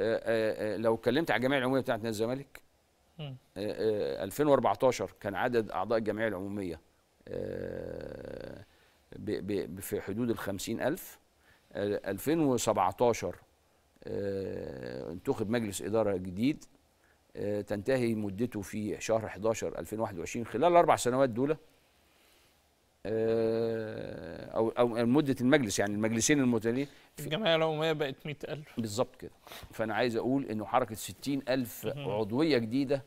آه، آه، آه، لو اتكلمت على الجمعيه العموميه بتاعت نادي الزمالك 2014 كان عدد اعضاء الجمعيه العموميه في حدود ال 50000 2017 انتخب مجلس اداره جديد تنتهي مدته في شهر 11 2021 خلال الاربع سنوات دول آه، او او مده المجلس يعني المجلسين المتلين الجمعيه العموميه بقت 100000 بالظبط كده فانا عايز اقول انه حركه 60000 عضويه جديده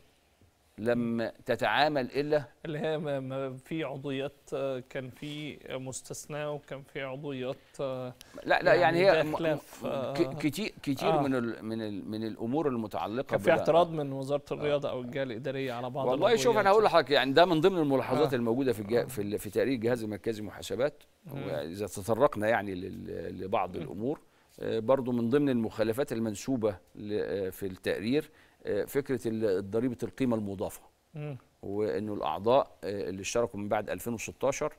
لم تتعامل الا اللي هي في عضويات آه، كان في مستثناه وكان في عضويات آه، لا لا يعني, يعني هي آه، كتير كتير آه من الـ من الـ من الامور المتعلقه كان في اعتراض من وزاره الرياضه او الجهه الاداريه على بعض والله شوف انا هقول لحضرتك يعني ده من ضمن الملاحظات آه الموجوده في آه في في تقرير الجهاز المركزي المحاسبات اذا تطرقنا يعني لبعض الامور آه، برضو من ضمن المخالفات المنسوبة آه، في التقرير آه، فكرة ضريبة القيمة المضافة وأنه الأعضاء اللي اشتركوا من بعد 2016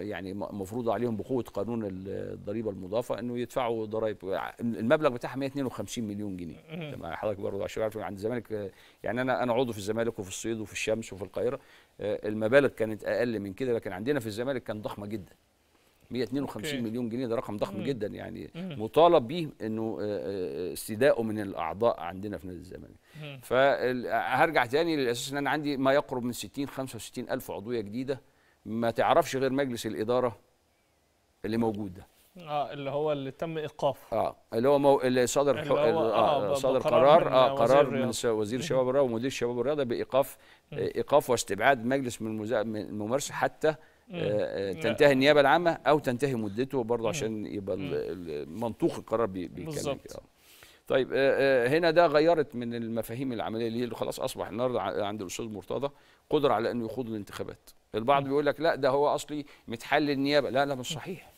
يعني مفروض عليهم بقوة قانون الضريبة المضافة أنه يدفعوا ضرائب المبلغ بتاعها 152 مليون جنيه تمام حضرتك برضه عشان عارف عند الزمالك يعني أنا أنا عضو في الزمالك وفي الصيد وفي الشمس وفي القاهرة المبالغ كانت أقل من كده لكن عندنا في الزمالك كان ضخمة جدا 152 أوكي. مليون جنيه ده رقم ضخم مم. جدا يعني مم. مطالب به انه آه، آه، استدائه من الاعضاء عندنا في نادي الزمالك فهرجع تاني للاساس ان انا عندي ما يقرب من 60 65 الف عضويه جديده ما تعرفش غير مجلس الاداره اللي موجود ده اه اللي هو اللي تم ايقافه اه اللي هو مو... اللي صدر اللي هو... آه, آه، صدر قرار اه قرار من وزير, وزير شباب الرياضه ومدير شباب الرياضه بايقاف ايقاف واستبعاد مجلس من الممارسه حتى آه، آه، تنتهي النيابه العامه او تنتهي مدته برضه عشان يبقى منطوق القرار بيتكلم كده آه. طيب هنا ده غيرت من المفاهيم العمليه ليه اللي خلاص اصبح النهارده عند الاستاذ مرتضى قدره على انه يخوض الانتخابات البعض بيقول لك لا ده هو اصلي متحل النيابه لا لا مش صحيح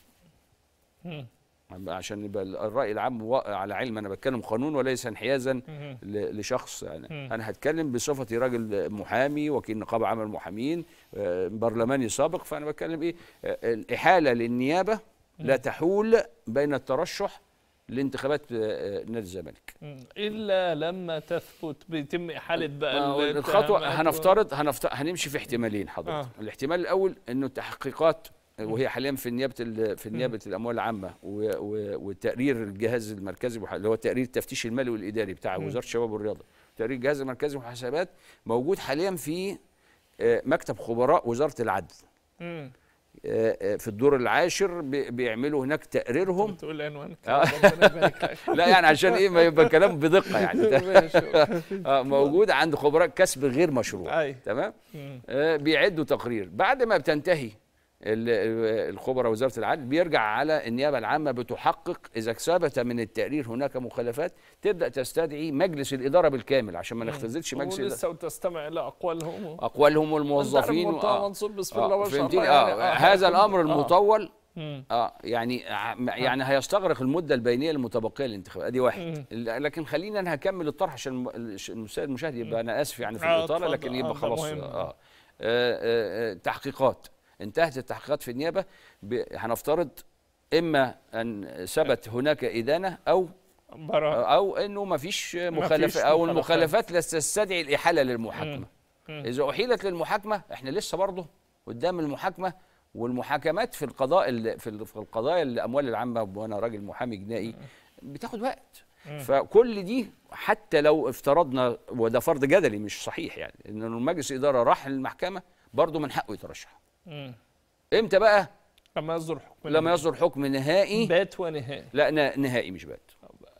عشان يبقى الراي العام على علم انا بتكلم قانون وليس انحيازا لشخص انا يعني انا هتكلم بصفتي راجل محامي وكيل نقابه عمل المحامين آه، برلماني سابق فانا بتكلم ايه آه، الاحاله للنيابه لا تحول بين الترشح لانتخابات آه، نادي الزمالك الا لما تثبت بيتم احاله بقى الخطوه هنفترض هنفترض هنمشي في احتمالين حضرتك آه. الاحتمال الاول انه التحقيقات وهي حاليا في نيابه في نيابه الاموال العامه وتقرير الجهاز المركزي اللي هو تقرير التفتيش المالي والاداري بتاع وزاره الشباب والرياضه تقرير الجهاز المركزي والحسابات موجود حاليا في آه، مكتب خبراء وزاره العدل آه، آه، في الدور العاشر بيعملوا هناك تقريرهم تقول عنوان لا يعني عشان ايه ما يبقى كلام بدقه يعني موجود عند خبراء كسب غير مشروع تمام بيعدوا تقرير بعد ما بتنتهي الخبراء وزاره العدل بيرجع على النيابه العامه بتحقق اذا ثبت من التقرير هناك مخالفات تبدا تستدعي مجلس الاداره بالكامل عشان ما نختزلش مجلس ولسه وتستمع الى اقوالهم اقوالهم والموظفين و... آه. منصور بسم آه. الله يعني آه. آه. يعني آه هذا الامر آه. المطول آه. اه يعني يعني هيستغرق المده البينيه المتبقيه للانتخابات ادي واحد لكن خلينا انا هكمل الطرح عشان المشاهد يبقى انا اسف يعني في الاطاله لكن يبقى خلاص آه. آه. آه. تحقيقات انتهت التحقيقات في النيابه هنفترض اما ان ثبت هناك ادانه او او انه ما فيش مخالفه او المخالفات لا تستدعي الاحاله للمحاكمه اذا احيلت للمحاكمه احنا لسه برضه قدام المحاكمه والمحاكمات في القضاء في القضايا الاموال العامه وانا راجل محامي جنائي بتاخد وقت فكل دي حتى لو افترضنا وده فرض جدلي مش صحيح يعني ان مجلس الاداره راح للمحكمه برضه من حقه يترشح امم. امتى بقى لما يصدر حكم لما يصدر حكم نهائي بات ونهائي لا نهائي مش بات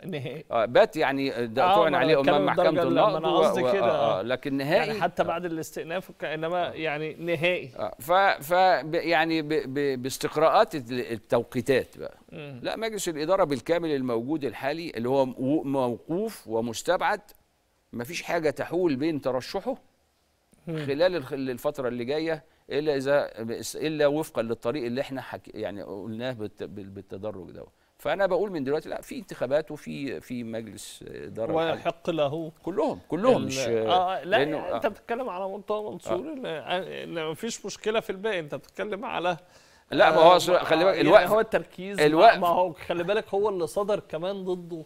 نهائي آه بات يعني ده آه تعلن عليه امام محكمه النقض و... قصدي كده آه آه لكن نهائي يعني حتى بعد الاستئناف انما يعني نهائي آه ف, ف يعني ب ب باستقراءات التوقيتات بقى مم. لا مجلس الاداره بالكامل الموجود الحالي اللي هو موقوف ومستبعد ما فيش حاجه تحول بين ترشحه مم. خلال الفتره اللي جايه الا اذا الا وفقا للطريق اللي احنا حك... يعني قلناه بالتدرج دوت فانا بقول من دلوقتي لا في انتخابات وفي في مجلس اداره ويحق له كلهم كلهم مش آه لا لأنه انت آه. بتتكلم على مرتضى منصور آه. آه، مفيش مشكله في الباقي انت بتتكلم على لا ما هو آه خلي بالك آه، يعني هو التركيز الوقت ما هو خلي بالك هو اللي صدر كمان ضده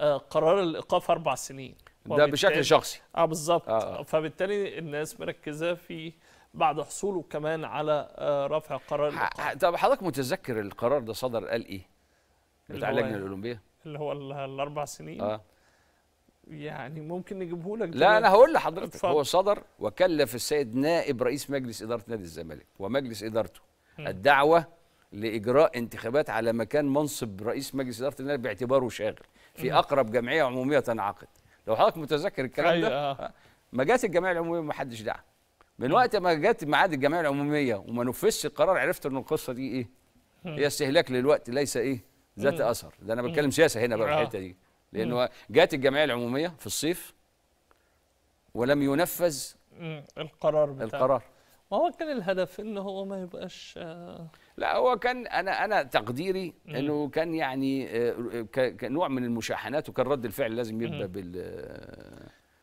آه قرار الايقاف اربع سنين ده بشكل شخصي اه بالظبط آه. فبالتالي الناس مركزه في بعد حصوله كمان على آه، رفع قرار طب حضرتك متذكر القرار ده صدر قال إيه؟ بتاع اللجنة الأولمبية اللي هو الأربع سنين آه. يعني ممكن نجيبه لك لا انا هقول لحضرتك اتفضل. هو صدر وكلف السيد نائب رئيس مجلس اداره نادي الزمالك ومجلس ادارته م. الدعوه لاجراء انتخابات على مكان منصب رئيس مجلس اداره النادي باعتباره شاغل في م. اقرب جمعيه عموميه تنعقد لو حضرتك متذكر الكلام ده أيوة. ما جات الجمعيه العموميه ما حدش دعا من وقت ما جت ميعاد الجمعيه العموميه وما نفذش القرار عرفت ان القصه دي ايه هي استهلاك للوقت ليس ايه ذات اثر ده انا بتكلم سياسه هنا بقى آه. الحته دي لانه جت الجمعيه العموميه في الصيف ولم ينفذ القرار بتاعه القرار ما هو كان الهدف ان هو ما يبقاش آه. لا هو كان انا انا تقديري انه كان يعني آه، كنوع من المشاحنات وكان رد الفعل لازم يبقى بال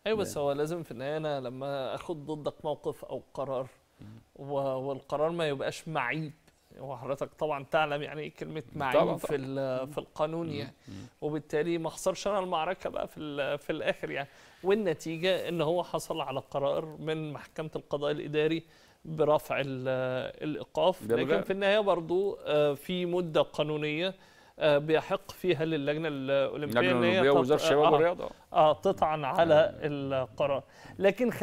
ايوه بس هو لازم في النهايه انا لما اخد ضدك موقف او قرار والقرار ما يبقاش معيب يعني وحضرتك طبعا تعلم يعني ايه كلمه معيب طبعا في طبعا. في القانون يعني وبالتالي ما اخسرش انا المعركه بقى في في الاخر يعني والنتيجه ان هو حصل على قرار من محكمه القضاء الاداري برفع الايقاف لكن في النهايه برضو آه، في مده قانونيه آه، بيحق فيها للجنه الاولمبيه اللجنه الاولمبيه ووزاره الشباب والرياضه اه تطعن آه، على القرار لكن